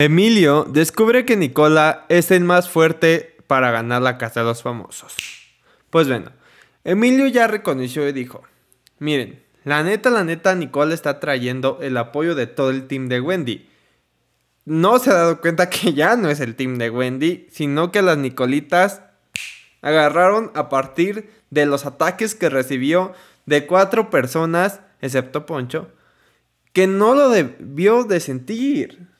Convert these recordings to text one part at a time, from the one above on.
Emilio descubre que Nicola es el más fuerte para ganar la Casa de los Famosos. Pues bueno, Emilio ya reconoció y dijo, miren, la neta, la neta, Nicola está trayendo el apoyo de todo el team de Wendy. No se ha dado cuenta que ya no es el team de Wendy, sino que las Nicolitas agarraron a partir de los ataques que recibió de cuatro personas, excepto Poncho, que no lo debió de sentir.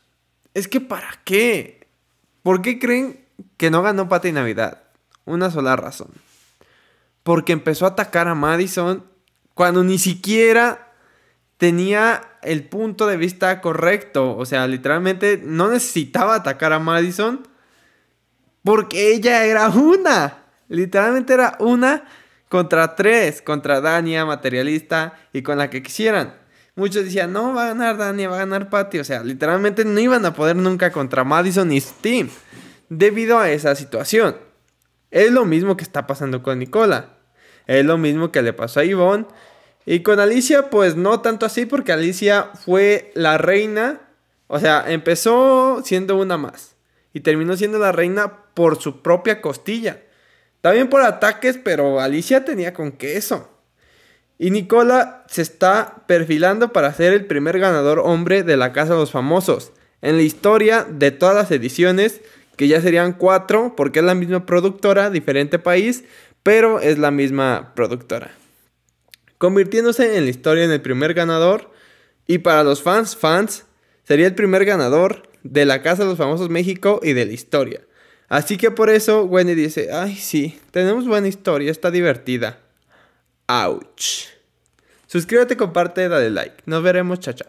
Es que ¿para qué? ¿Por qué creen que no ganó y Navidad? Una sola razón. Porque empezó a atacar a Madison cuando ni siquiera tenía el punto de vista correcto. O sea, literalmente no necesitaba atacar a Madison porque ella era una. Literalmente era una contra tres, contra Dania, materialista y con la que quisieran muchos decían, no, va a ganar Dani, va a ganar Patty. O sea, literalmente no iban a poder nunca contra Madison y Steam debido a esa situación. Es lo mismo que está pasando con Nicola. Es lo mismo que le pasó a Yvonne. Y con Alicia, pues no tanto así, porque Alicia fue la reina. O sea, empezó siendo una más. Y terminó siendo la reina por su propia costilla. También por ataques, pero Alicia tenía con queso. Y Nicola se está perfilando para ser el primer ganador hombre de la Casa de los Famosos en la historia de todas las ediciones, que ya serían cuatro, porque es la misma productora, diferente país, pero es la misma productora. Convirtiéndose en la historia en el primer ganador, y para los fans, fans, sería el primer ganador de la Casa de los Famosos México y de la historia. Así que por eso Wendy dice, ay sí, tenemos buena historia, está divertida. Ouch. Suscríbete, comparte, dale like. Nos veremos, chao, chao.